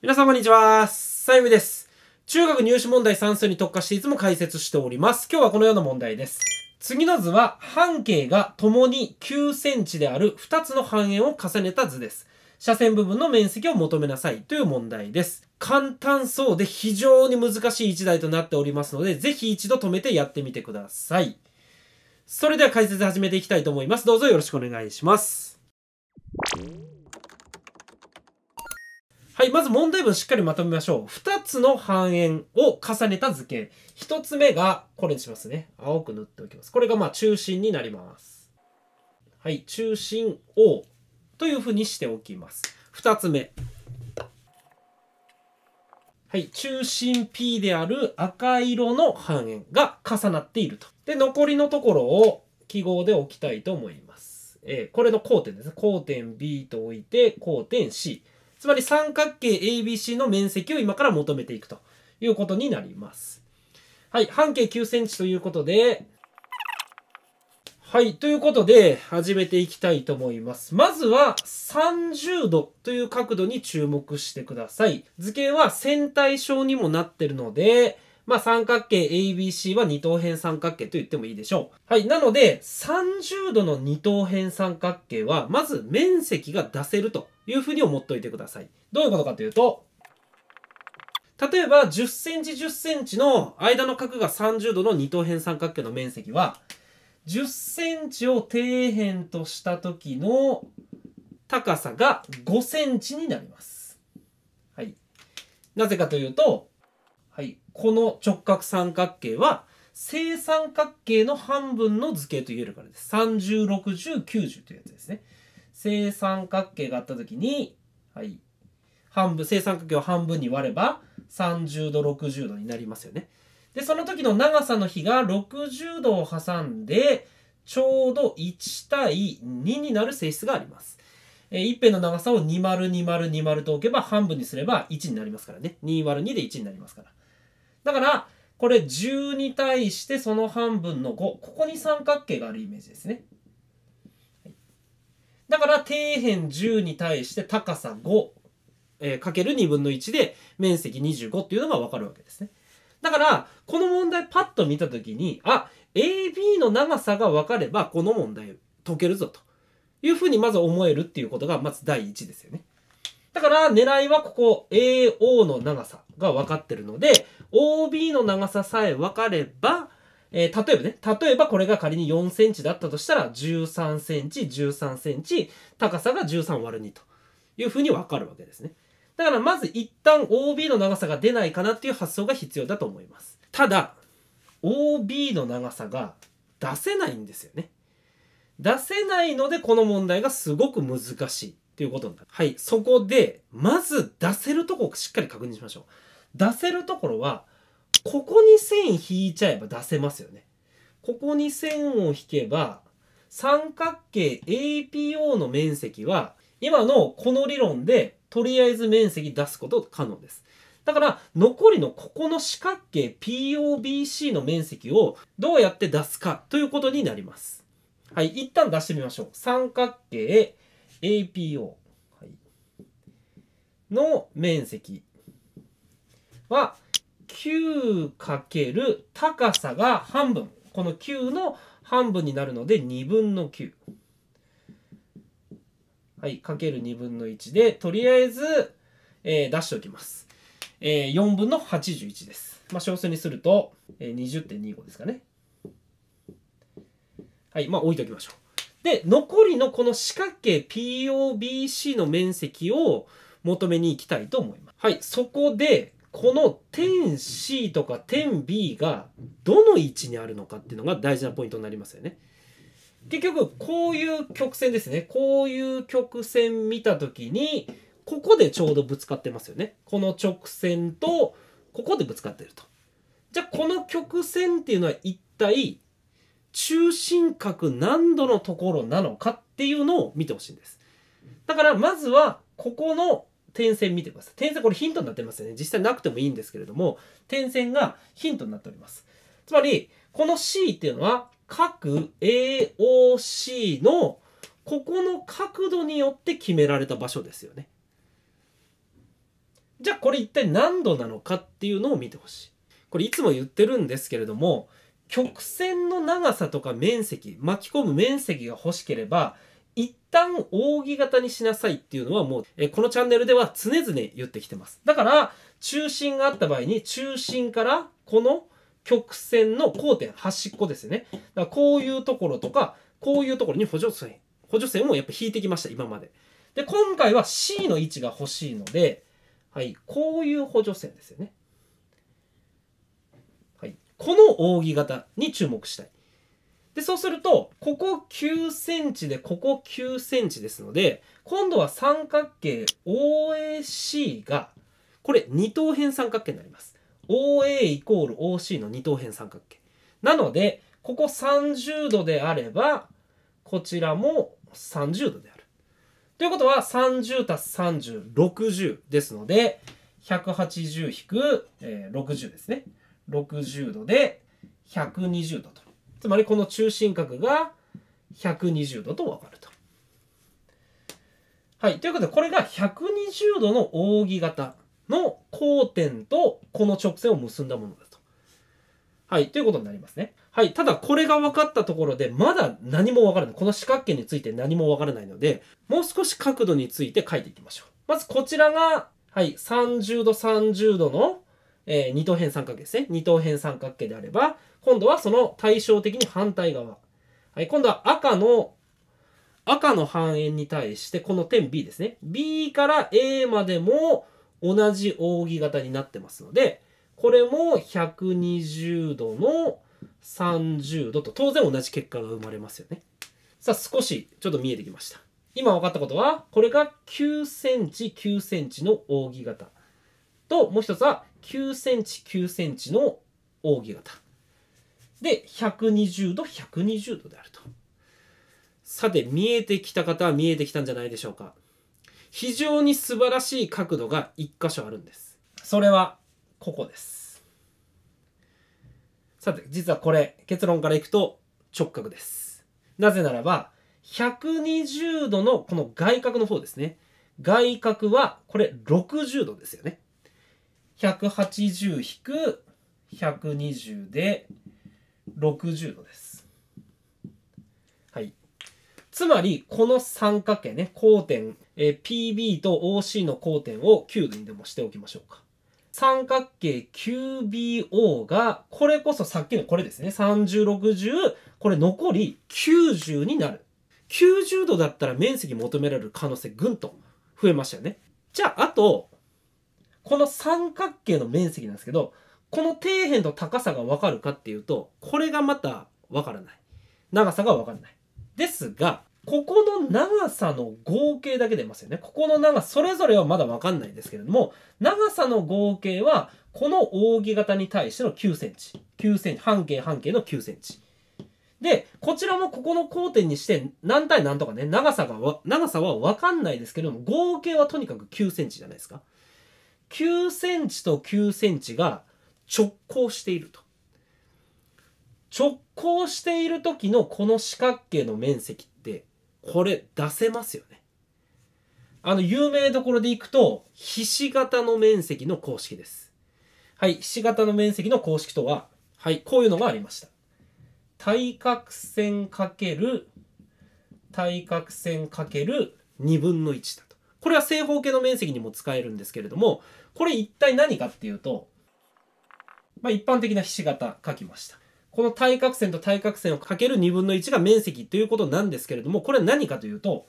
皆さんこんにちは。サイムです。中学入試問題算数に特化していつも解説しております。今日はこのような問題です。次の図は半径が共に9センチである2つの半円を重ねた図です。斜線部分の面積を求めなさいという問題です。簡単そうで非常に難しい1台となっておりますので、ぜひ一度止めてやってみてください。それでは解説始めていきたいと思います。どうぞよろしくお願いします。はい、まず問題文しっかりまとめましょう。2つの半円を重ねた図形。1つ目がこれにしますね。青く塗っておきます。これがまあ中心になります。はい、中心 O というふうにしておきます。2つ目。はい、中心 P である赤色の半円が重なっていると。で、残りのところを記号で置きたいと思います。えー、これの交点ですね。交点 B と置いて、交点 C。つまり三角形 ABC の面積を今から求めていくということになります。はい、半径9センチということで、はい。ということで、始めていきたいと思います。まずは、30度という角度に注目してください。図形は線対称にもなってるので、まあ、三角形 ABC は二等辺三角形と言ってもいいでしょう。はい。なので、30度の二等辺三角形は、まず面積が出せるというふうに思っておいてください。どういうことかというと、例えば10センチ10センチの間の角が30度の二等辺三角形の面積は、10センチを底辺とした時の高さが5センチになります。はい。なぜかというと、はい、この直角三角形は正三角形の半分の図形と言えるからです。30、60、90というやつですね。正三角形があった時に、はい、半分、正三角形を半分に割れば30度、60度になりますよね。で、その時の長さの比が60度を挟んで、ちょうど1対2になる性質があります。えー、一辺の長さを2 0 2 0 2 0と置けば半分にすれば1になりますからね。2割る2で1になりますから。だから、これ10に対してその半分の5。ここに三角形があるイメージですね。だから、底辺10に対して高さ5、えー、かける2分の1で面積25っていうのがわかるわけですね。だから、この問題パッと見たときに、あ、AB の長さがわかれば、この問題解けるぞというふうにまず思えるっていうことが、まず第一ですよね。だから、狙いはここ、AO の長さが分かってるので、OB の長ささえ分かれば、えー、例えばね、例えばこれが仮に4センチだったとしたら、13センチ、13センチ、高さが13割る2というふうに分かるわけですね。だからまず一旦 OB の長さが出ないかなっていう発想が必要だと思います。ただ、OB の長さが出せないんですよね。出せないのでこの問題がすごく難しいっていうことになる。はい。そこで、まず出せるとこをしっかり確認しましょう。出せるところはここに線引いちゃえば出せますよね。ここに線を引けば三角形 APO の面積は今のこの理論でとりあえず面積出すこと可能です。だから残りのここの四角形 POBC の面積をどうやって出すかということになります。はい、一旦出してみましょう。三角形 APO、の面積は 9× 高さが半分。この9の半分になるので2分の9。はい、かける2分の1で、とりあえず、えー、出しておきます。えー、4分の81です。まあ、小数にすると、えー、20.25ですかね。はい、まあ、置いておきましょう。で、残りのこの四角形 POBC の面積を求めに行きたいと思います。はい、そこで、この点 C とか点 B がどの位置にあるのかっていうのが大事なポイントになりますよね。結局こういう曲線ですねこういう曲線見た時にここでちょうどぶつかってますよねこの直線とここでぶつかってるとじゃあこの曲線っていうのは一体中心角何度のところなのかっていうのを見てほしいんですだからまずはここの点線見てください。点線これヒントになってますよね。実際なくてもいいんですけれども、点線がヒントになっております。つまり、この C っていうのは、各 AOC のここの角度によって決められた場所ですよね。じゃあこれ一体何度なのかっていうのを見てほしい。これいつも言ってるんですけれども、曲線の長さとか面積、巻き込む面積が欲しければ、一旦扇形にしなさいっていうのはもう、えこのチャンネルでは常々言ってきてます。だから、中心があった場合に、中心からこの曲線の交点、端っこですね。だからこういうところとか、こういうところに補助線、補助線をやっぱ引いてきました、今まで。で、今回は C の位置が欲しいので、はい、こういう補助線ですよね。はい、この扇形に注目したい。で、そうすると、ここ9センチで、ここ9センチですので、今度は三角形 OAC が、これ二等辺三角形になります。OA イコール OC の二等辺三角形。なので、ここ30度であれば、こちらも30度である。ということは、30たす30、60ですので、180引く、え60ですね。60度で120度と。つまりこの中心角が120度と分かると。はい。ということで、これが120度の扇形の交点とこの直線を結んだものだと。はい。ということになりますね。はい。ただ、これが分かったところで、まだ何も分からない。この四角形について何も分からないので、もう少し角度について書いていきましょう。まず、こちらが、はい。30度、30度のえー、二等辺三角形ですね。二等辺三角形であれば、今度はその対照的に反対側。はい、今度は赤の、赤の半円に対して、この点 B ですね。B から A までも同じ扇形になってますので、これも120度の30度と当然同じ結果が生まれますよね。さあ少しちょっと見えてきました。今分かったことは、これが9センチ9センチの扇形。と、もう一つは9センチ9センチの扇形。で、120度、120度であると。さて、見えてきた方は見えてきたんじゃないでしょうか。非常に素晴らしい角度が一箇所あるんです。それは、ここです。さて、実はこれ、結論からいくと直角です。なぜならば、120度のこの外角の方ですね。外角は、これ60度ですよね。180引く120で60度です。はい。つまり、この三角形ね、交点、えー、PB と OC の交点を度にでもしておきましょうか。三角形 QBO が、これこそさっきのこれですね。30、60、これ残り90になる。90度だったら面積求められる可能性ぐんと増えましたよね。じゃあ、あと、この三角形の面積なんですけど、この底辺と高さがわかるかっていうと、これがまたわからない。長さがわからない。ですが、ここの長さの合計だけ出ますよね。ここの長さ、それぞれはまだわかんないですけれども、長さの合計は、この扇形に対しての9センチ。9センチ。半径半径の9センチ。で、こちらもここの交点にして、何対何とかね、長さが長さはわかんないですけれども、合計はとにかく9センチじゃないですか。9センチと9センチが直交していると。直交している時のこの四角形の面積って、これ出せますよね。あの、有名どころでいくと、ひし形の面積の公式です。はい、ひし形の面積の公式とは、はい、こういうのがありました。対角線かける対角線かける2分の1だと。これは正方形の面積にも使えるんですけれども、これ一体何かっていうと、まあ、一般的なひし形書きました。この対角線と対角線をかける2分の1が面積ということなんですけれども、これは何かというと、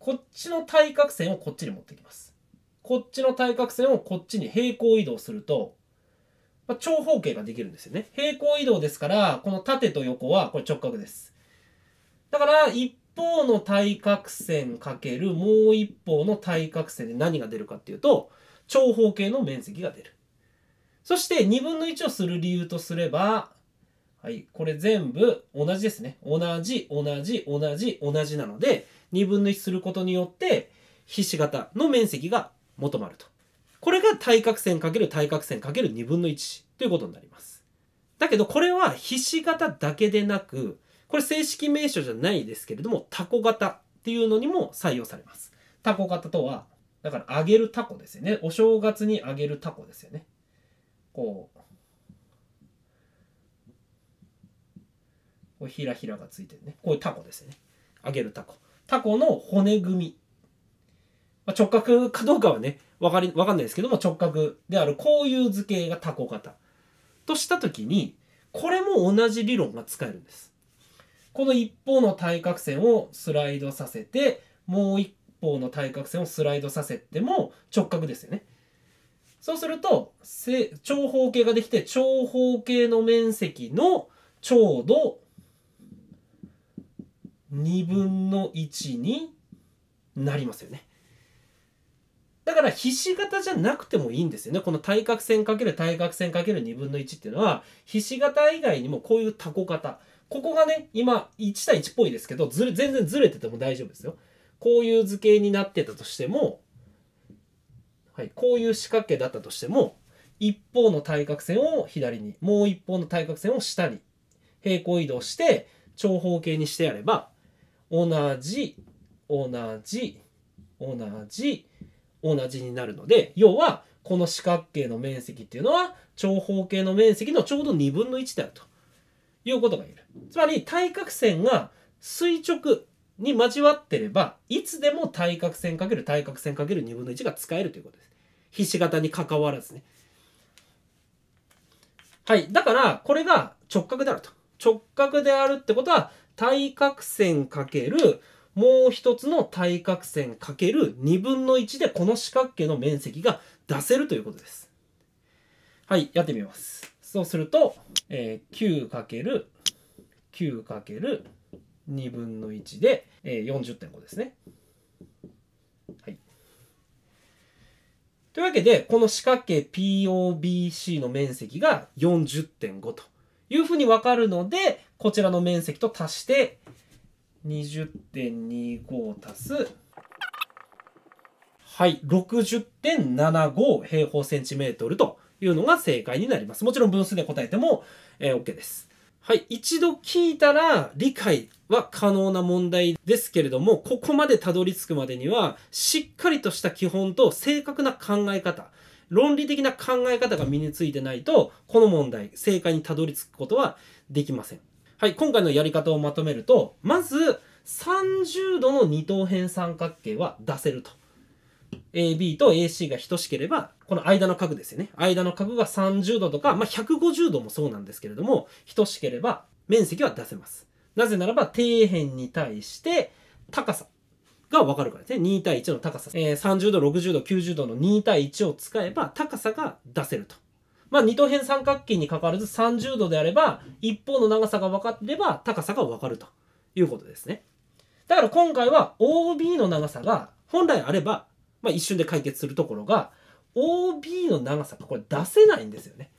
こっちの対角線をこっちに持ってきます。こっちの対角線をこっちに平行移動すると、まあ、長方形ができるんですよね。平行移動ですから、この縦と横はこれ直角です。だから、一方の対角線かけるもう一方の対角線で何が出るかっていうと、長方形の面積が出る。そして2分の1をする理由とすれば、はい、これ全部同じですね。同じ、同じ、同じ、同じなので、2分の1することによって、ひし形の面積が求まると。これが対角線×対角線 ×2 分の1ということになります。だけどこれはひし形だけでなく、これ正式名称じゃないですけれども、タコ型っていうのにも採用されます。タコ型とは、だから揚げるタコですよね。お正月に揚げるタコですよね。こう、こうひらひらがついてるね。こういうタコですよね。揚げるタコ。タコの骨組み。まあ、直角かどうかはね、わかり、わかんないですけども、直角であるこういう図形がタコ型。としたときに、これも同じ理論が使えるんです。この一方の対角線をスライドさせて、もう一方の対角線をスライドさせても直角ですよね。そうすると、正長方形ができて、長方形の面積のちょうど2分の1になりますよね。だから、ひし形じゃなくてもいいんですよね。この対角線かける対角線かける2分の1っていうのは、ひし形以外にもこういうタコ型。ここがね、今、1対1っぽいですけど、ずれ、全然ずれてても大丈夫ですよ。こういう図形になってたとしても、はい、こういう四角形だったとしても、一方の対角線を左に、もう一方の対角線を下に平行移動して長方形にしてやれば、同じ、同じ、同じ、同じになるので、要は、この四角形の面積っていうのは長方形の面積のちょうど2分の1であるということが言える。つまり対角線が垂直に交わってれば、いつでも対角線かける対角線かける2分の1が使えるということです。ひし形に関わらずね。はい。だから、これが直角であると。直角であるってことは、対角線かけるもう一つの対角線かける2分の1でこの四角形の面積が出せるということです。はい。やってみます。そうすると、えー、9×9×9×9 2分の1で、えー、40.5ですね。はい。というわけで、この四角形 POBC の面積が40.5というふうにわかるので、こちらの面積と足して20.25足すはい、60.75平方センチメートルというのが正解になります。もちろん分数で答えても、えー、OK です。はい、一度聞いたら理解は可能な問題ですけれども、ここまでたどり着くまでには、しっかりとした基本と正確な考え方、論理的な考え方が身についてないと、この問題、正解にたどり着くことはできません。はい、今回のやり方をまとめると、まず、30度の二等辺三角形は出せると。AB と AC が等しければ、この間の角ですよね。間の角が30度とか、まあ、150度もそうなんですけれども、等しければ面積は出せます。なぜならば、底辺に対して高さがわかるからですね。2対1の高さ。えー、30度、60度、90度の2対1を使えば、高さが出せると。まあ、二等辺三角形にかかわらず30度であれば、一方の長さが分かれば、高さが分かるということですね。だから今回は OB の長さが本来あればまあ、一瞬で解決するところが OB の長さがこれ出せないんですよね。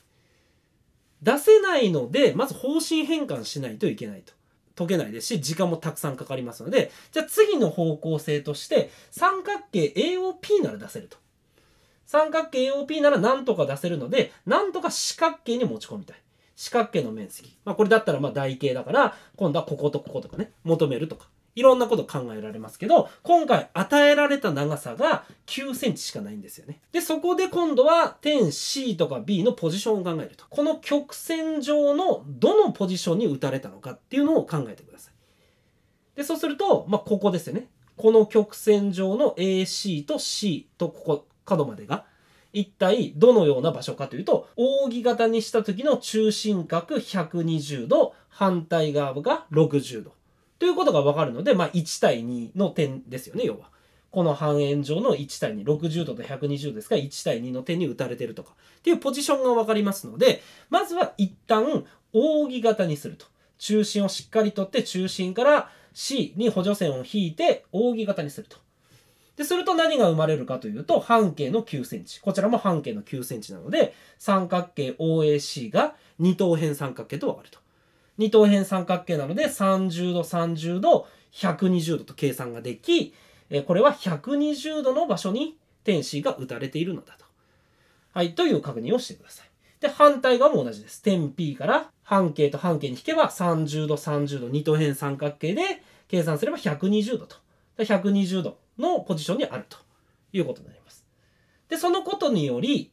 出せないのでまず方針変換しないといけないと。解けないですし時間もたくさんかかりますのでじゃあ次の方向性として三角形 AOP なら出せると。三角形 AOP なら何とか出せるので何とか四角形に持ち込みたい。四角形の面積。まあこれだったらまあ台形だから今度はこことこことかね求めるとかいろんなこと考えられますけど、今回与えられた長さが9センチしかないんですよね。で、そこで今度は点 C とか B のポジションを考えると。この曲線上のどのポジションに打たれたのかっていうのを考えてください。で、そうすると、まあ、ここですよね。この曲線上の AC と C とここ、角までが、一体どのような場所かというと、扇形にした時の中心角120度、反対側が60度。ということがわかるので、まあ、1対2の点ですよね、要は。この半円上の1対2、60度と120ですから1対2の点に打たれてるとかっていうポジションがわかりますので、まずは一旦扇形にすると。中心をしっかりとって中心から C に補助線を引いて扇形にすると。で、すると何が生まれるかというと、半径の9センチ。こちらも半径の9センチなので、三角形 OAC が二等辺三角形と分かると。二等辺三角形なので30度、30度、120度と計算ができ、これは120度の場所に天使が打たれているのだと。はい、という確認をしてください。で、反対側も同じです。点 P から半径と半径に引けば30度、30度、二等辺三角形で計算すれば120度と。120度のポジションにあるということになります。で、そのことにより、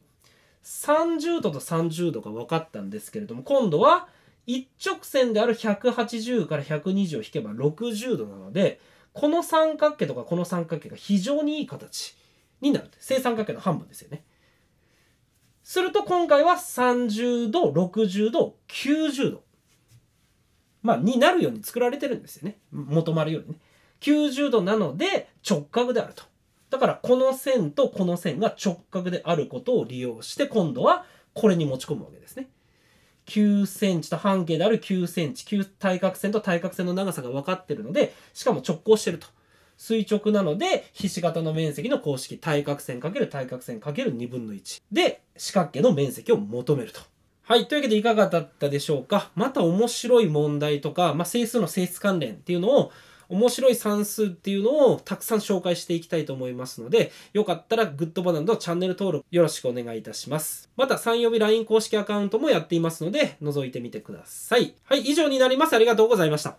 30度と30度が分かったんですけれども、今度は一直線である180から120を引けば60度なので、この三角形とかこの三角形が非常にいい形になる。正三角形の半分ですよね。すると今回は30度、60度、90度。まあ、になるように作られてるんですよね。求まるようにね。90度なので直角であると。だからこの線とこの線が直角であることを利用して今度はこれに持ち込むわけですね。9センチと半径である9センチ、対角線と対角線の長さが分かってるので、しかも直行してると。垂直なので、ひし形の面積の公式、対角線×対角線 ×2 分の1で、四角形の面積を求めると。はい。というわけでいかがだったでしょうかまた面白い問題とか、まあ、整数の性質関連っていうのを面白い算数っていうのをたくさん紹介していきたいと思いますので、よかったらグッドボタンとチャンネル登録よろしくお願いいたします。また、3曜日 LINE 公式アカウントもやっていますので、覗いてみてください。はい、以上になります。ありがとうございました。